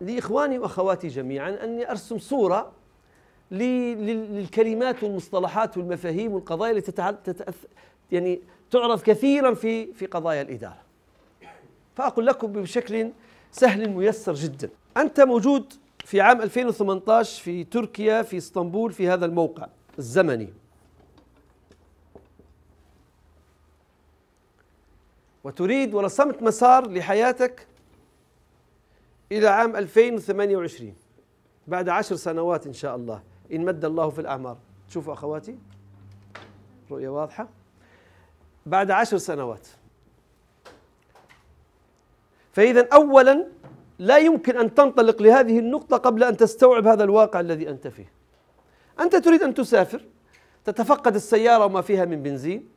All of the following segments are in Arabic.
لإخواني وأخواتي جميعا أني أرسم صورة للكلمات والمصطلحات والمفاهيم والقضايا التي تتأث يعني تعرض كثيرا في في قضايا الإدارة فأقول لكم بشكل سهل ميسر جدا أنت موجود في عام 2018 في تركيا في اسطنبول في هذا الموقع الزمني وتريد ورسمت مسار لحياتك إلى عام 2028 بعد عشر سنوات إن شاء الله إن مد الله في الأعمار تشوفوا أخواتي رؤية واضحة بعد عشر سنوات فإذا أولا لا يمكن أن تنطلق لهذه النقطة قبل أن تستوعب هذا الواقع الذي أنت فيه أنت تريد أن تسافر تتفقد السيارة وما فيها من بنزين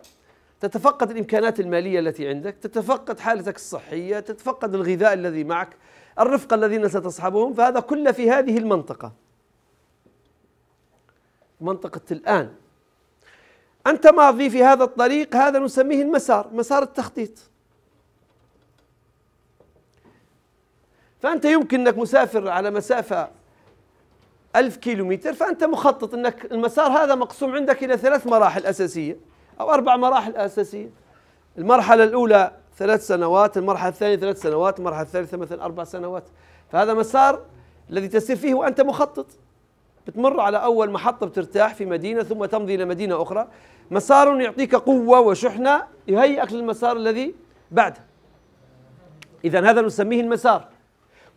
تتفقد الإمكانات المالية التي عندك تتفقد حالتك الصحية تتفقد الغذاء الذي معك الرفقة الذين ستصحبهم فهذا كله في هذه المنطقة منطقة الآن أنت ماضي في هذا الطريق هذا نسميه المسار مسار التخطيط فأنت يمكن أنك مسافر على مسافة ألف متر فأنت مخطط أنك المسار هذا مقسوم عندك إلى ثلاث مراحل أساسية أو أربع مراحل أساسية المرحلة الأولى ثلاث سنوات المرحلة الثانية ثلاث سنوات المرحلة الثالثة مثلا أربع سنوات فهذا مسار الذي تسير فيه وأنت مخطط بتمر على أول محطة بترتاح في مدينة ثم تمضي إلى مدينة أخرى مسار يعطيك قوة وشحنة يهيئك للمسار الذي بعده إذا هذا نسميه المسار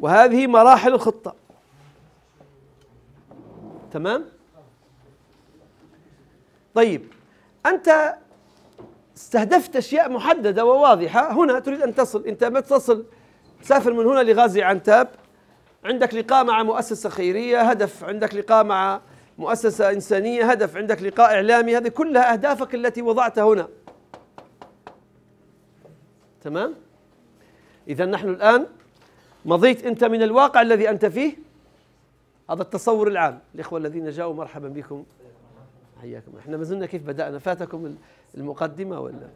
وهذه مراحل الخطة تمام؟ طيب أنت استهدفت اشياء محدده وواضحه هنا تريد ان تصل انت ما تصل تسافر من هنا لغازي عنتاب عندك لقاء مع مؤسسه خيريه هدف عندك لقاء مع مؤسسه انسانيه هدف عندك لقاء اعلامي هذه كلها اهدافك التي وضعتها هنا تمام اذا نحن الان مضيت انت من الواقع الذي انت فيه هذا التصور العام الاخوه الذين جاءوا مرحبا بكم حياكم احنا ما زلنا كيف بدأنا فاتكم المقدمة ولا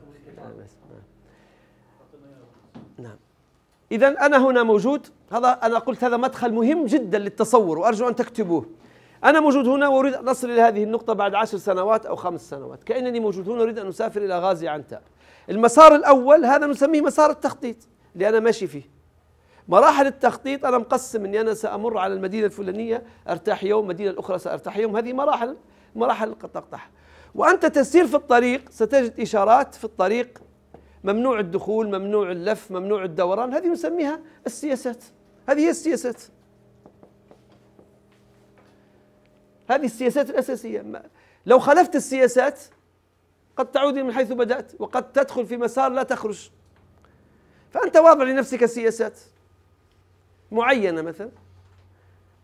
نعم إذا أنا هنا موجود هذا أنا قلت هذا مدخل مهم جدا للتصور وأرجو أن تكتبوه أنا موجود هنا وأريد أن أصل إلى هذه النقطة بعد عشر سنوات أو خمس سنوات كأنني موجود هنا أريد أن أسافر إلى غازي عنتاب المسار الأول هذا نسميه مسار التخطيط اللي أنا ماشي فيه مراحل التخطيط أنا مقسم أني أنا سأمر على المدينة الفلانية أرتاح يوم مدينة الأخرى سأرتاح يوم هذه مراحل مراحل تقطعها وأنت تسير في الطريق ستجد إشارات في الطريق ممنوع الدخول ممنوع اللف ممنوع الدوران هذه نسميها السياسات هذه هي السياسات هذه السياسات الأساسية لو خالفت السياسات قد تعود من حيث بدأت وقد تدخل في مسار لا تخرج فأنت واضع لنفسك سياسات معينة مثلا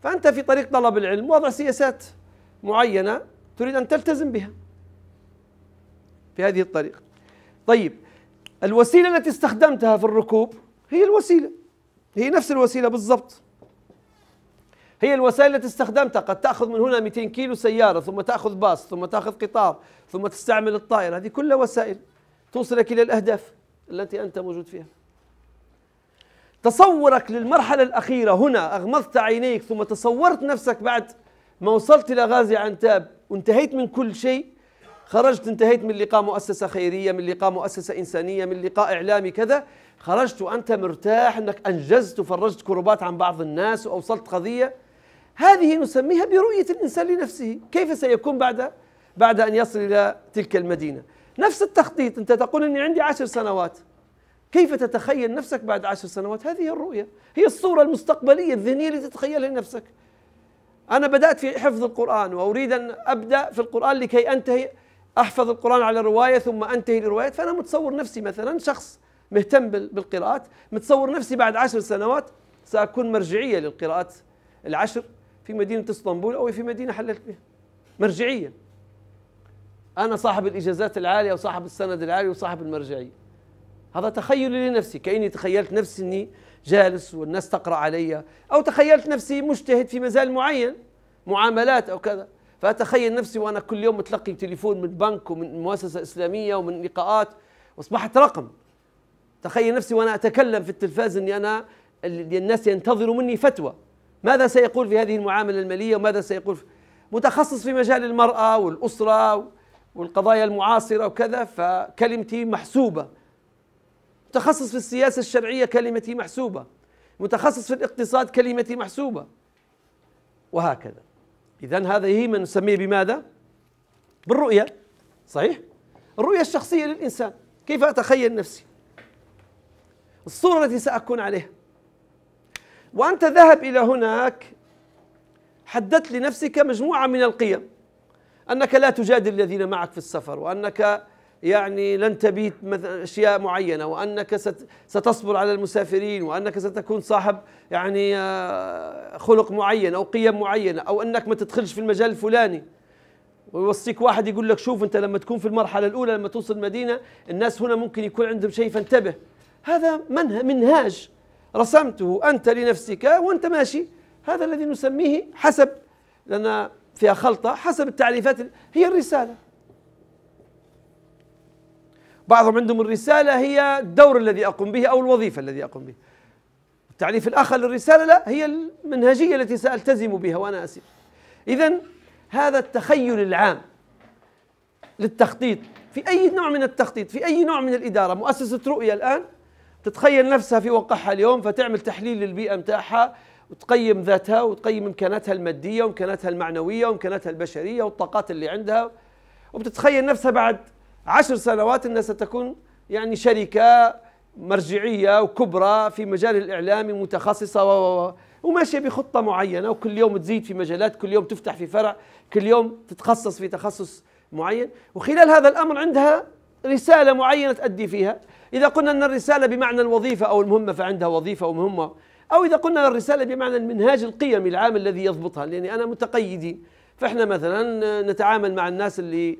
فأنت في طريق طلب العلم واضع سياسات معينة تريد أن تلتزم بها بهذه الطريقة طيب الوسيلة التي استخدمتها في الركوب هي الوسيلة هي نفس الوسيلة بالضبط هي الوسائل التي استخدمتها قد تأخذ من هنا 200 كيلو سيارة ثم تأخذ باص ثم تأخذ قطار ثم تستعمل الطائرة هذه كلها وسائل توصلك إلى الأهداف التي أنت موجود فيها تصورك للمرحلة الأخيرة هنا أغمضت عينيك ثم تصورت نفسك بعد ما وصلت إلى غازي عنتاب وانتهيت من كل شيء خرجت انتهيت من لقاء مؤسسة خيرية من لقاء مؤسسة إنسانية من لقاء إعلامي كذا خرجت وأنت مرتاح أنك أنجزت وفرجت كربات عن بعض الناس وأوصلت قضية هذه نسميها برؤية الإنسان لنفسه كيف سيكون بعد بعد أن يصل إلى تلك المدينة نفس التخطيط أنت تقول أني عندي عشر سنوات كيف تتخيل نفسك بعد عشر سنوات هذه الرؤية هي الصورة المستقبلية الذهنية التي تتخيلها لنفسك أنا بدأت في حفظ القرآن وأريد أن أبدأ في القرآن لكي أنتهي أحفظ القرآن على رواية ثم أنتهي لرواية فأنا متصور نفسي مثلا شخص مهتم بالقراءات متصور نفسي بعد عشر سنوات سأكون مرجعية للقراءات العشر في مدينة اسطنبول أو في مدينة حللت بها مرجعية أنا صاحب الإجازات العالية وصاحب السند العالي وصاحب المرجعية هذا تخيلي لنفسي كأني تخيلت نفسي أني جالس والناس تقرأ علي أو تخيلت نفسي مجتهد في مجال معين معاملات أو كذا فأتخيل نفسي وأنا كل يوم متلقي تليفون من بنك ومن مؤسسة إسلامية ومن لقاءات وأصبحت رقم تخيل نفسي وأنا أتكلم في التلفاز أني أنا الناس ينتظروا مني فتوى ماذا سيقول في هذه المعاملة المالية وماذا سيقول في متخصص في مجال المرأة والأسرة والقضايا المعاصرة وكذا فكلمتي محسوبة متخصص في السياسة الشرعية كلمتي محسوبة متخصص في الاقتصاد كلمتي محسوبة وهكذا إذا هذا هي من نسميه بماذا؟ بالرؤية صحيح؟ الرؤية الشخصية للإنسان كيف أتخيل نفسي؟ الصورة التي سأكون عليها وأنت ذهب إلى هناك حددت لنفسك مجموعة من القيم أنك لا تجادل الذين معك في السفر وأنك يعني لن تبيت مثلا اشياء معينه وانك ستصبر على المسافرين وانك ستكون صاحب يعني آه، خلق معين او قيم معينه او انك ما تدخلش في المجال الفلاني ويوصيك واحد يقول لك شوف انت لما تكون في المرحله الاولى لما توصل المدينه الناس هنا ممكن يكون عندهم شيء فانتبه هذا منهاج رسمته انت لنفسك وانت ماشي هذا الذي نسميه حسب لان فيها خلطه حسب التعريفات هي الرساله بعضهم عندهم الرسالة هي الدور الذي أقوم به أو الوظيفة الذي أقوم به التعريف الآخر للرسالة لا هي المنهجية التي سألتزم بها وأنا أسير إذا هذا التخيل العام للتخطيط في أي نوع من التخطيط في أي نوع من الإدارة مؤسسة رؤية الآن تتخيل نفسها في وقعها اليوم فتعمل تحليل للبيئة متاعها وتقيم ذاتها وتقيم إمكاناتها المادية وإمكاناتها المعنوية وإمكاناتها البشرية والطاقات اللي عندها وبتتخيل نفسها بعد عشر سنوات أنها ستكون يعني شركة مرجعية وكبرى في مجال الإعلام متخصصة و وماشيه بخطه معينه وكل يوم تزيد في مجالات كل يوم تفتح في فرع كل يوم تتخصص في تخصص معين وخلال هذا الامر عندها رساله معينه تؤدي فيها اذا قلنا ان الرساله بمعنى الوظيفه او المهمه فعندها وظيفه ومهمه او اذا قلنا الرساله بمعنى المنهاج القيمي العام الذي يضبطها لاني انا متقيدي فاحنا مثلا نتعامل مع الناس اللي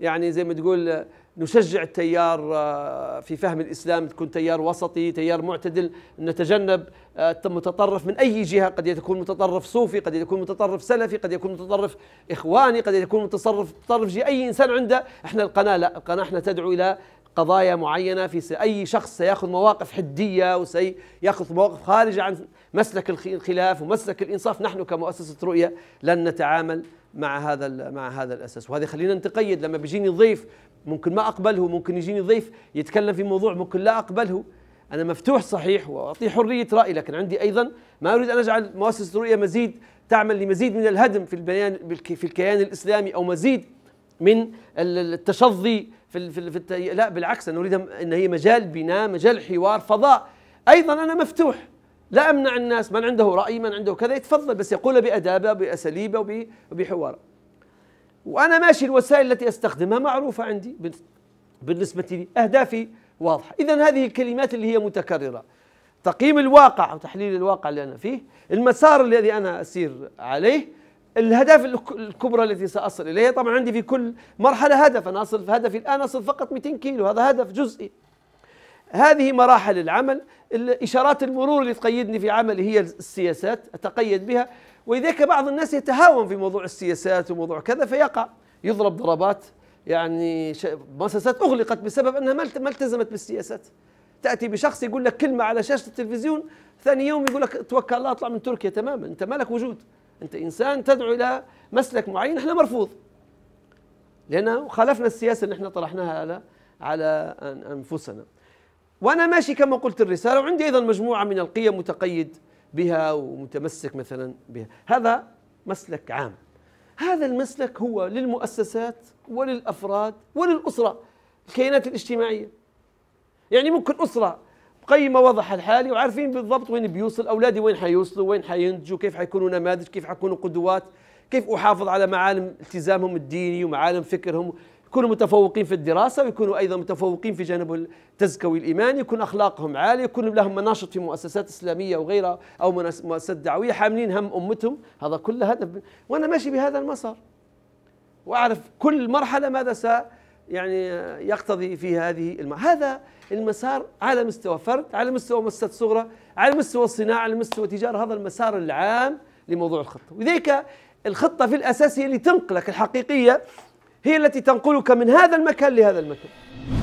يعني زي ما تقول نشجع التيار آه، في فهم الاسلام تكون تيار وسطي، تيار معتدل، نتجنب آه، متطرف من اي جهه، قد يكون متطرف صوفي، قد يكون متطرف سلفي، قد يكون متطرف اخواني، قد يكون متطرف متطرف جهه، اي انسان عنده، احنا القناه لا، القناه احنا تدعو الى قضايا معينه في اي شخص سياخذ مواقف حديه وسياخذ مواقف خارجه عن مسلك الخلاف ومسلك الانصاف، نحن كمؤسسه رؤيه لن نتعامل مع هذا مع هذا الاساس وهذا خلينا نتقيد لما بيجيني ضيف ممكن ما اقبله ممكن يجيني ضيف يتكلم في موضوع ممكن لا اقبله انا مفتوح صحيح واعطيه حريه راي لكن عندي ايضا ما اريد ان اجعل مؤسسه رؤيا مزيد تعمل لمزيد من الهدم في البيان في الكيان الاسلامي او مزيد من التشظي في, في, في لا بالعكس انا اريد ان هي مجال بناء مجال حوار فضاء ايضا انا مفتوح لا امنع الناس من عنده راي من عنده كذا يتفضل بس يقول بادابه باساليبه وبحواره وانا ماشي الوسائل التي استخدمها معروفه عندي بالنسبه لي اهدافي واضحه اذا هذه الكلمات اللي هي متكرره تقييم الواقع وتحليل الواقع اللي انا فيه المسار الذي انا اسير عليه الاهداف الكبرى التي ساصل اليها طبعا عندي في كل مرحله هدف انا اصل في هدفي الان اصل فقط 200 كيلو هذا هدف جزئي هذه مراحل العمل إشارات المرور اللي تقيدني في عملي هي السياسات أتقيد بها ولذلك بعض الناس يتهاون في موضوع السياسات وموضوع كذا فيقع يضرب ضربات يعني مؤسسات أغلقت بسبب أنها ما التزمت بالسياسات تأتي بشخص يقول لك كلمة على شاشة التلفزيون ثاني يوم يقول لك توكل الله اطلع من تركيا تماما أنت مالك وجود أنت إنسان تدعو إلى مسلك معين احنا مرفوض لأنه خالفنا السياسة اللي احنا طرحناها على على أنفسنا وانا ماشي كما قلت الرساله وعندي ايضا مجموعه من القيم متقيد بها ومتمسك مثلا بها هذا مسلك عام هذا المسلك هو للمؤسسات وللافراد وللاسره الكيانات الاجتماعيه يعني ممكن اسره قيمه واضحه الحالي وعارفين بالضبط وين بيوصل اولادي وين حيوصلوا وين حينتجوا كيف حيكونوا نماذج كيف حيكونوا قدوات كيف احافظ على معالم التزامهم الديني ومعالم فكرهم يكونوا متفوقين في الدراسة ويكونوا أيضا متفوقين في جانب التزكوي الإيماني يكون أخلاقهم عالية يكون لهم مناشط في مؤسسات إسلامية وغيرها أو مؤسسات دعوية حاملين هم أمتهم هذا كل هدف وأنا ماشي بهذا المسار وأعرف كل مرحلة ماذا س يعني يقتضي في هذه الم... هذا المسار على مستوى فرد على مستوى مؤسسات صغرى على مستوى الصناعة على مستوى التجارة هذا المسار العام لموضوع الخطة ولذلك الخطة في الأساس هي اللي تنقلك الحقيقية هي التي تنقلك من هذا المكان لهذا المكان